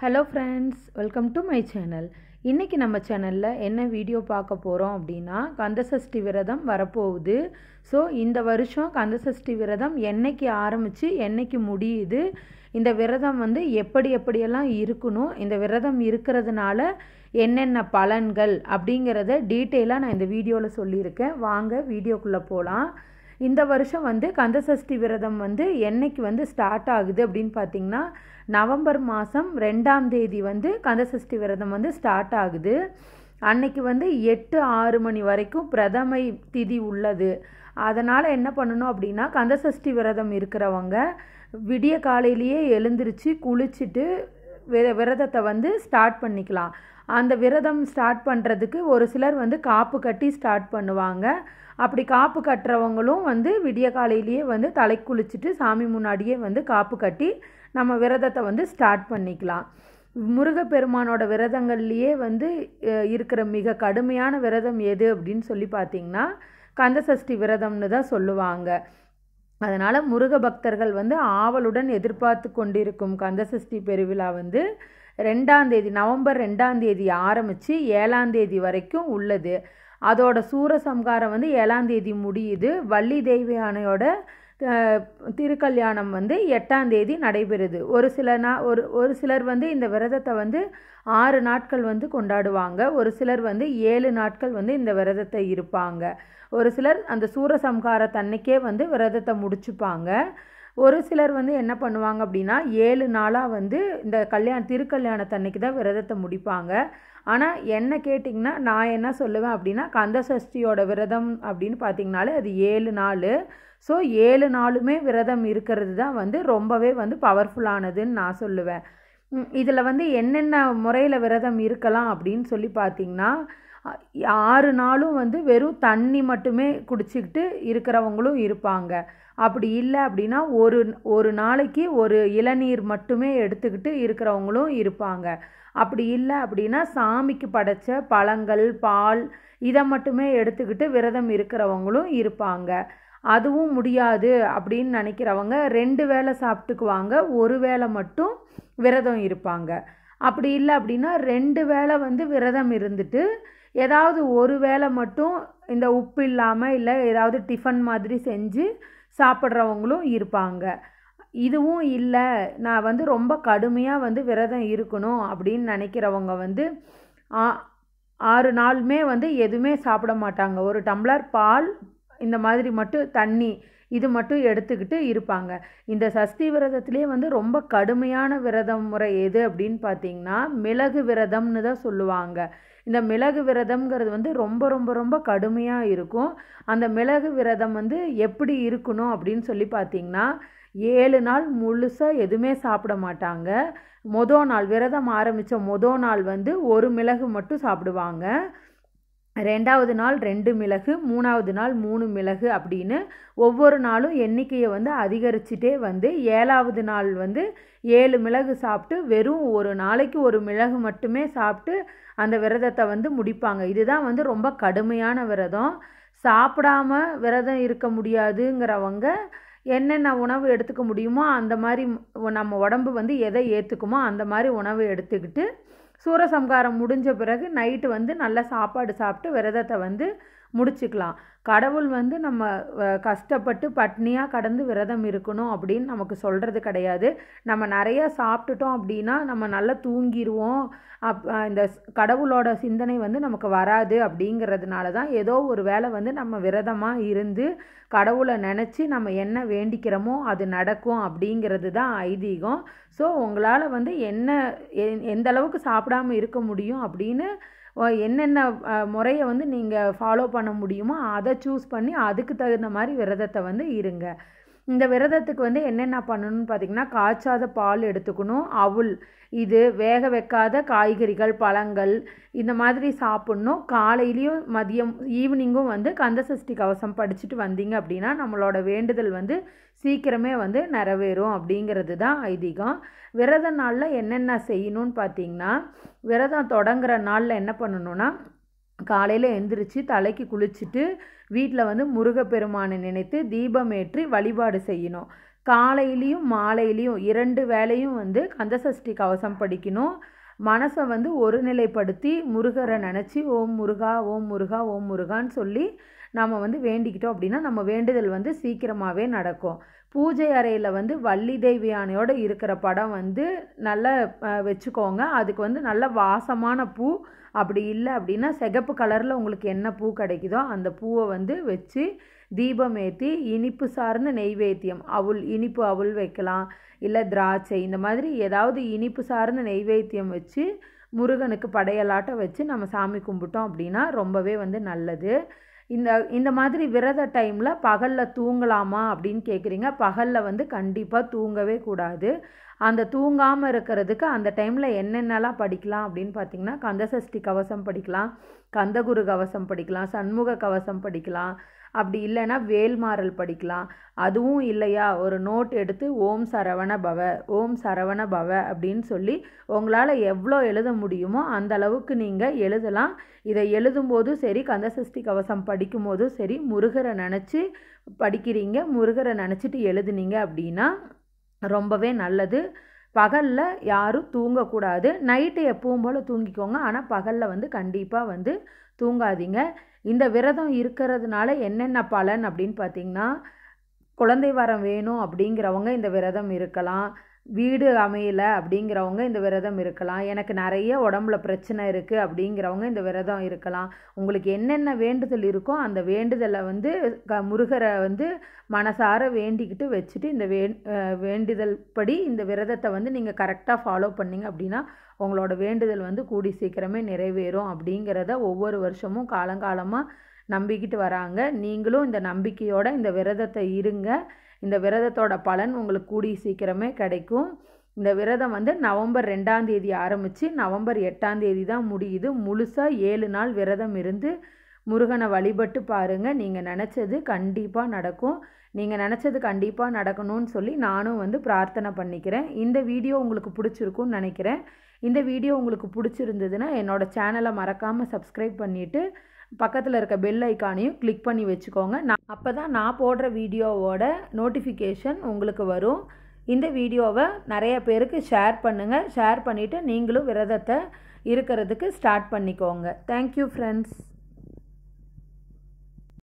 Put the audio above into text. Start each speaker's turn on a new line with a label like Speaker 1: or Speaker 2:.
Speaker 1: hello friends welcome to my channel இன்றைக்கி நம்ம சேனலில் என்ன வீடியோ பார்க்க போகிறோம் அப்படின்னா கந்தசஷ்டி விரதம் வரப்போகுது ஸோ இந்த வருஷம் கந்தசஷ்டி விரதம் என்னைக்கு ஆரம்பித்து என்னைக்கு முடியுது இந்த விரதம் வந்து எப்படி எப்படியெல்லாம் இருக்கணும் இந்த விரதம் இருக்கிறதுனால என்னென்ன பலன்கள் அப்படிங்கிறத டீட்டெயிலாக நான் இந்த வீடியோவில் சொல்லியிருக்கேன் வாங்க வீடியோக்குள்ளே போகலாம் இந்த வருஷம் வந்து கந்தசஷ்டி விரதம் வந்து என்னைக்கு வந்து ஸ்டார்ட் ஆகுது அப்படின்னு பார்த்தீங்கன்னா நவம்பர் மாதம் ரெண்டாம் தேதி வந்து கந்தசஷ்டி விரதம் வந்து ஸ்டார்ட் ஆகுது அன்னைக்கு வந்து எட்டு ஆறு மணி வரைக்கும் பிரதமை திதி உள்ளது அதனால் என்ன பண்ணணும் அப்படின்னா கந்தசஷ்டி விரதம் இருக்கிறவங்க விடிய காலையிலேயே எழுந்திரிச்சு குளிச்சுட்டு விர விரதத்தை வந்து ஸ்டார்ட் பண்ணிக்கலாம் அந்த விரதம் ஸ்டார்ட் பண்ணுறதுக்கு ஒரு சிலர் வந்து காப்பு கட்டி ஸ்டார்ட் பண்ணுவாங்க அப்படி காப்பு கட்டுறவங்களும் வந்து விடிய காலையிலேயே வந்து தலை குளிச்சுட்டு சாமி முன்னாடியே வந்து காப்பு கட்டி நம்ம விரதத்தை வந்து ஸ்டார்ட் பண்ணிக்கலாம் முருகப்பெருமானோட விரதங்கள்லேயே வந்து இருக்கிற மிக கடுமையான விரதம் எது அப்படின்னு சொல்லி பார்த்தீங்கன்னா கந்தசஷ்டி விரதம்னு தான் சொல்லுவாங்க அதனால் முருக பக்தர்கள் வந்து ஆவலுடன் எதிர்பார்த்து கொண்டிருக்கும் கந்தசஷ்டி பெருவிழா வந்து ரெண்டாம் தேதி நவம்பர் ரெண்டாம் தேதி ஆரம்பித்து ஏழாம் தேதி வரைக்கும் உள்ளது அதோட சூரசம்காரம் வந்து ஏழாம் தேதி முடியுது வள்ளி தேவியானையோட திருக்கல்யாணம் வந்து எட்டாம் தேதி நடைபெறுது ஒரு சில நா ஒரு ஒரு சிலர் வந்து இந்த விரதத்தை வந்து ஆறு நாட்கள் வந்து கொண்டாடுவாங்க ஒரு சிலர் வந்து ஏழு நாட்கள் வந்து இந்த விரதத்தை இருப்பாங்க ஒரு சிலர் அந்த தன்னைக்கே வந்து விரதத்தை முடிச்சுப்பாங்க ஒரு சிலர் வந்து என்ன பண்ணுவாங்க அப்படின்னா ஏழு நாளாக வந்து இந்த கல்யாண திருக்கல்யாணத்தன்னைக்கு தான் விரதத்தை முடிப்பாங்க ஆனால் என்ன கேட்டிங்கன்னா நான் என்ன சொல்லுவேன் அப்படின்னா கந்த சஷ்டியோட விரதம் அப்படின்னு பார்த்தீங்கனாலே அது ஏழு நாள் ஸோ ஏழு நாளுமே விரதம் இருக்கிறது தான் வந்து ரொம்பவே வந்து பவர்ஃபுல்லானதுன்னு நான் சொல்லுவேன் இதில் வந்து என்னென்ன முறையில் விரதம் இருக்கலாம் அப்படின்னு சொல்லி பார்த்திங்கன்னா ஆறு நாளும் வந்து வெறும் தண்ணி மட்டுமே குடிச்சிக்கிட்டு இருக்கிறவங்களும் இருப்பாங்க அப்படி இல்லை அப்படின்னா ஒரு ஒரு நாளைக்கு ஒரு இளநீர் மட்டுமே எடுத்துக்கிட்டு இருக்கிறவங்களும் இருப்பாங்க அப்படி இல்லை அப்படின்னா சாமிக்கு படைத்த பழங்கள் பால் இதை மட்டுமே எடுத்துக்கிட்டு விரதம் இருக்கிறவங்களும் இருப்பாங்க அதுவும் முடியாது அப்படின்னு நினைக்கிறவங்க ரெண்டு வேளை சாப்பிட்டுக்குவாங்க ஒரு வேளை மட்டும் விரதம் இருப்பாங்க அப்படி இல்லை அப்படின்னா ரெண்டு வேளை வந்து விரதம் இருந்துட்டு ஏதாவது ஒரு வேளை மட்டும் இந்த உப்பு இல்லாமல் இல்லை ஏதாவது டிஃபன் மாதிரி செஞ்சு சாப்பிட்றவங்களும் இருப்பாங்க இதுவும் இல்லை நான் வந்து ரொம்ப கடுமையாக வந்து விரதம் இருக்கணும் அப்படின்னு நினைக்கிறவங்க வந்து ஆறு நாளுமே வந்து எதுவுமே சாப்பிட மாட்டாங்க ஒரு டம்ளர் பால் இந்த மாதிரி மட்டும் தண்ணி இது மட்டும் எடுத்துக்கிட்டு இருப்பாங்க இந்த சஷ்டி விரதத்திலே வந்து ரொம்ப கடுமையான விரதம் முறை எது அப்படின்னு பார்த்தீங்கன்னா மிளகு விரதம்னு தான் சொல்லுவாங்க இந்த மிளகு விரதம்ங்கிறது வந்து ரொம்ப ரொம்ப ரொம்ப கடுமையாக இருக்கும் அந்த மிளகு விரதம் வந்து எப்படி இருக்கணும் அப்படின்னு சொல்லி பார்த்தீங்கன்னா ஏழு நாள் முழுசாக எதுவுமே சாப்பிட மாட்டாங்க மொதல் நாள் விரதம் ஆரம்பித்த மொதல் நாள் வந்து ஒரு மிளகு மட்டும் சாப்பிடுவாங்க ரெண்டாவது நாள் ரெண்டு மிளகு மூணாவது நாள் மூணு மிளகு அப்படின்னு ஒவ்வொரு நாளும் எண்ணிக்கையை வந்து அதிகரிச்சுட்டே வந்து ஏழாவது நாள் வந்து ஏழு மிளகு சாப்பிட்டு வெறும் ஒரு நாளைக்கு ஒரு மிளகு மட்டுமே சாப்பிட்டு அந்த விரதத்தை வந்து முடிப்பாங்க இதுதான் வந்து ரொம்ப கடுமையான விரதம் சாப்பிடாம விரதம் இருக்க முடியாதுங்கிறவங்க என்னென்ன உணவு எடுத்துக்க முடியுமோ அந்த மாதிரி நம்ம உடம்பு வந்து எதை ஏற்றுக்குமோ அந்த மாதிரி உணவு எடுத்துக்கிட்டு சூரசம்காரம் முடிஞ்ச பிறகு நைட்டு வந்து நல்லா சாப்பாடு சாப்பிட்டு விரதத்தை வந்து முடிச்சுக்கலாம் கடவுள் வந்து நம்ம கஷ்டப்பட்டு பட்னியாக கடந்து விரதம் இருக்கணும் அப்படின்னு நமக்கு சொல்கிறது கிடையாது நம்ம நிறையா சாப்பிட்டுட்டோம் அப்படின்னா நம்ம நல்லா தூங்கிடுவோம் அப் இந்த கடவுளோட சிந்தனை வந்து நமக்கு வராது அப்படிங்கிறதுனால தான் ஏதோ ஒரு வேலை வந்து நம்ம விரதமாக இருந்து கடவுளை நினச்சி நம்ம என்ன வேண்டிக்கிறோமோ அது நடக்கும் அப்படிங்கிறது தான் ஐதீகம் ஸோ உங்களால் வந்து என்ன எந்த அளவுக்கு சாப்பிடாமல் இருக்க முடியும் அப்படின்னு என்னென்ன முறையை வந்து நீங்கள் ஃபாலோ பண்ண முடியுமோ அதை சூஸ் பண்ணி அதுக்கு தகுந்த மாதிரி விரதத்தை வந்து இருங்க இந்த விரதத்துக்கு வந்து என்னென்ன பண்ணணும்னு பார்த்திங்கன்னா காய்ச்சாத பால் எடுத்துக்கணும் அவுள் இது வேக வைக்காத காய்கறிகள் பழங்கள் இந்த மாதிரி சாப்பிட்ணும் காலையிலையும் மதியம் ஈவினிங்கும் வந்து கந்த சஷ்டி கவசம் படிச்சுட்டு வந்தீங்க அப்படின்னா நம்மளோட வேண்டுதல் வந்து சீக்கிரமே வந்து நிறைவேறும் அப்படிங்கிறது தான் ஐதீகம் விரத நாளில் என்னென்ன செய்யணும்னு பார்த்தீங்கன்னா விரதம் தொடங்குற நாளில் என்ன பண்ணணும்னா காலையில் எந்திரிச்சு தலைக்கு குளிச்சுட்டு வீட்டில் வந்து முருகப்பெருமானை நினைத்து தீபம் ஏற்றி வழிபாடு செய்யணும் காலையிலையும் மாலையிலையும் இரண்டு வேலையும் வந்து கந்தசஷ்டி கவசம் படிக்கணும் மனசை வந்து ஒருநிலைப்படுத்தி முருகரை நினச்சி ஓம் முருகா ஓம் முருகா ஓம் முருகான்னு சொல்லி நம்ம வந்து வேண்டிக்கிட்டோம் அப்படின்னா நம்ம வேண்டுதல் வந்து சீக்கிரமாகவே நடக்கும் பூஜை அறையில் வந்து வள்ளி தேவியானையோடு இருக்கிற படம் வந்து நல்லா வச்சுக்கோங்க அதுக்கு வந்து நல்ல வாசமான பூ அப்படி இல்லை அப்படின்னா சிகப்பு கலரில் உங்களுக்கு என்ன பூ கிடைக்குதோ அந்த பூவை வந்து வச்சு தீபம் ஏற்றி இனிப்பு சார்ந்த நெய்வேத்தியம் அவுள் இனிப்பு அவுள் வைக்கலாம் இல்லை திராட்சை இந்த மாதிரி ஏதாவது இனிப்பு சார்ந்த நெய்வேத்தியம் வச்சு முருகனுக்கு படையலாட்டம் வச்சு நம்ம சாமி கும்பிட்டோம் அப்படின்னா ரொம்பவே வந்து நல்லது இந்த இந்த மாதிரி விரத டைமில் பகலில் தூங்கலாமா அப்படின்னு கேட்குறீங்க பகலில் வந்து கண்டிப்பாக தூங்கவே கூடாது அந்த தூங்காமல் இருக்கிறதுக்கு அந்த டைமில் என்னென்னலாம் படிக்கலாம் அப்படின்னு பார்த்தீங்கன்னா கந்தசஷ்டி கவசம் படிக்கலாம் கந்தகுரு கவசம் படிக்கலாம் சண்முக கவசம் படிக்கலாம் அப்படி இல்லைன்னா வேல்மாறல் படிக்கலாம் அதுவும் இல்லையா ஒரு நோட் எடுத்து ஓம் சரவண பவ ஓம் சரவண பவ அப்படின்னு சொல்லி உங்களால் எவ்வளோ எழுத முடியுமோ அந்த அளவுக்கு நீங்கள் எழுதலாம் இதை எழுதும்போதும் சரி கந்தசஷ்டி கவசம் படிக்கும்போதும் சரி முருகரை நினச்சி படிக்கிறீங்க முருகரை நினச்சிட்டு எழுதுனீங்க அப்படின்னா ரொம்பவே நல்லது பகலில் யாரும் தூங்கக்கூடாது நைட்டு எப்பவும் போல் தூங்கிக்கோங்க ஆனால் பகலில் வந்து கண்டிப்பாக வந்து தூங்காதீங்க இந்த விரதம் இருக்கிறதுனால என்னென்ன பலன் அப்படின்னு பார்த்திங்கன்னா குழந்தை வரம் வேணும் அப்படிங்கிறவங்க இந்த விரதம் இருக்கலாம் வீடு அமையலை அப்படிங்கிறவங்க இந்த விரதம் இருக்கலாம் எனக்கு நிறைய உடம்புல பிரச்சனை இருக்குது அப்படிங்கிறவங்க இந்த விரதம் இருக்கலாம் உங்களுக்கு என்னென்ன வேண்டுதல் இருக்கோ அந்த வேண்டுதலை வந்து க முருகரை வந்து மனசார வேண்டிக்கிட்டு வச்சுட்டு இந்த வே வேண்டுதல் படி இந்த விரதத்தை வந்து நீங்கள் கரெக்டாக ஃபாலோ பண்ணிங்க அப்படின்னா உங்களோட வேண்டுதல் வந்து கூடி சீக்கிரமே நிறைவேறும் அப்படிங்கிறத ஒவ்வொரு வருஷமும் காலங்காலமாக நம்பிக்கிட்டு வராங்க நீங்களும் இந்த நம்பிக்கையோட இந்த விரதத்தை இருங்க இந்த விரதத்தோட பலன் உங்களுக்கு கூடி சீக்கிரமே கிடைக்கும் இந்த விரதம் வந்து நவம்பர் ரெண்டாம் தேதி ஆரம்பித்து நவம்பர் எட்டாம் தேதி தான் முடியுது முழுசாக ஏழு நாள் விரதம் இருந்து முருகனை வழிபட்டு பாருங்கள் நீங்கள் நினச்சது கண்டிப்பாக நடக்கும் நீங்கள் நினச்சது கண்டிப்பாக நடக்கணும்னு சொல்லி நானும் வந்து பிரார்த்தனை பண்ணிக்கிறேன் இந்த வீடியோ உங்களுக்கு பிடிச்சிருக்கும்னு நினைக்கிறேன் இந்த வீடியோ உங்களுக்கு பிடிச்சிருந்ததுன்னா என்னோடய சேனலை மறக்காமல் சப்ஸ்கிரைப் பண்ணிவிட்டு பக்கத்தில் இருக்க பெல் ஐக்கானையும் கிளிக் பண்ணி வச்சுக்கோங்க நான் அப்போ தான் நான் போடுற வீடியோவோட நோட்டிஃபிகேஷன் உங்களுக்கு வரும் இந்த வீடியோவை நிறைய பேருக்கு ஷேர் பண்ணுங்கள் ஷேர் பண்ணிவிட்டு நீங்களும் விரதத்தை இருக்கிறதுக்கு ஸ்டார்ட் பண்ணிக்கோங்க தேங்க்யூ ஃப்ரெண்ட்ஸ்